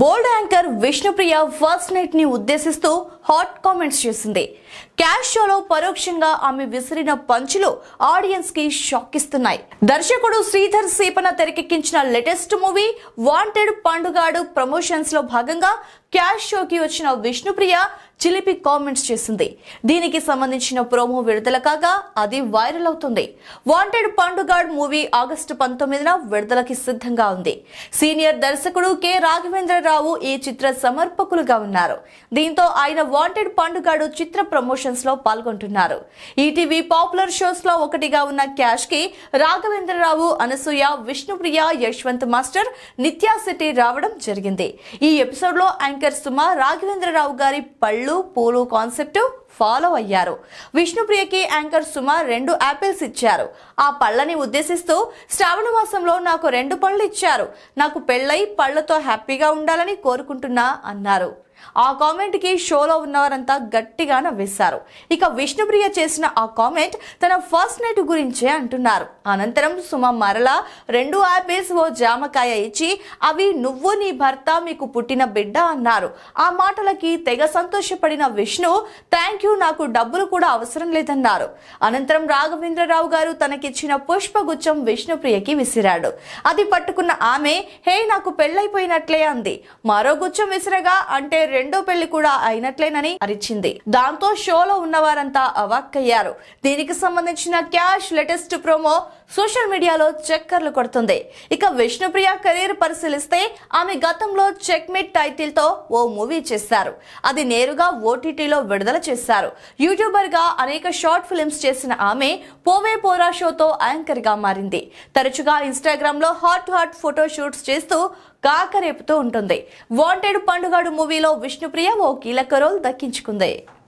బోల్డ్ anchor Vishnupriya first night ని ఉద్దేశిస్తూ hot comments చేసింది క్యాష్ షోలో పరోక్షంగా ఆమె విసిరిన పంచులు ఆడియన్స్ కి షాక్ ఇస్తున్నాయి దర్శకుడు శ్రీధర్ సీపన తెరకెక్కించిన latest movie wanted Pandugadu promotions లో భాగంగా క్యాష్ షోకి వచ్చిన విష్ణుప్రియ చిలిపి కామెంట్స్ చేసింది దీనికి సంబంధించిన ప్రోమో విడుదల కాగా అది వైరల్ అవుతుంది వాంటెడ్ పండుగాడ్ మూవీ ఆగస్టు పంతొమ్మిదిన విడుదలకి సిద్ధంగా ఉంది సీనియర్ దర్శకుడు కె రాఘవేంద్రరావు ఈ చిత్ర సమర్పకులుగా ఉన్నారు దీంతో ఆయన వాంటెడ్ పండుగాడు చిత్ర ప్రమోషన్స్ లో పాల్గొంటున్నారు ఈటీవీ పాపులర్ షోస్ లో ఒకటిగా ఉన్న క్యాష్ కి రాఘవేంద్రరావు అనసూయ విష్ణుప్రియ యశ్వంత్ మాస్టర్ నిత్యా శెట్టి రావడం జరిగింది ఈ ఎపిసోడ్ లో ఆయన యాంకర్ సుమ రాఘవేంద్రరావు గారి పళ్ళు పూలు కాన్సెప్ట్ ఫాలో అయ్యారు విష్ణుప్రియకి యాంకర్ సుమ రెండు యాపిల్స్ ఇచ్చారు ఆ పళ్ళని ఉద్దేశిస్తూ శ్రావణ మాసంలో నాకు రెండు పళ్ళు ఇచ్చారు నాకు పెళ్ళై పళ్ళతో హ్యాపీగా ఉండాలని కోరుకుంటున్నా అన్నారు ఆ కామెంట్కి షోలో ఉన్నవారంతా గట్టిగా నవ్వేశారు ఇక విష్ణుప్రియ చేసిన ఆ కామెంట్ తన ఫస్ట్ నైట్ గురించే అంటున్నారు అనంతరం సుమ మరలా రెండు యాపిల్స్ ఓ జామకాయ ఇచ్చి అవి నువ్వు నీ భర్త మీకు పుట్టిన బిడ్డ అన్నారు ఆ మాటలకి తెగ సంతోషపడిన విష్ణు థ్యాంక్ యూ నాకు డబ్బులు కూడా అవసరం లేదన్నారు అనంతరం రాఘవేంద్రరావు గారు తనకిచ్చిన పుష్పగుచ్చం విష్ణుప్రియకి విసిరాడు అది పట్టుకున్న ఆమె హే నాకు పెళ్ళైపోయినట్లే అంది మరో గుచ్చం విసిరగా అంటే రెండో పెళ్లి కూడా అయినట్లేనని అరిచింది దాంతో షోలో ఉన్నవారంతా అవాక్కయ్యారు దీనికి సంబంధించిన క్యాష్ లేటెస్ట్ ప్రోమో సోషల్ మీడియాలో చెక్కర్లు కొడుతుంది ఇక విష్ణుప్రియ కెరీర్ పరిశీలిస్తే ఆమె గతంలో చెక్మేట్ టైటిల్ తో ఓ మూవీ చేశారు అది నేరుగా ఓటీటీలో విడుదల చేశారు యూట్యూబర్ గా అనేక షార్ట్ ఫిల్మ్స్ చేసిన ఆమె పోవే పోరా షోతో యాంకర్ గా మారింది తరచుగా ఇన్స్టాగ్రామ్ లో హాట్ హాట్ ఫోటో షూట్స్ చేస్తూ కాకరేపుతూ ఉంటుంది వాంటెడ్ పండుగాడు మూవీలో విష్ణుప్రియ ఓ కీలక రోల్ దక్కించుకుంది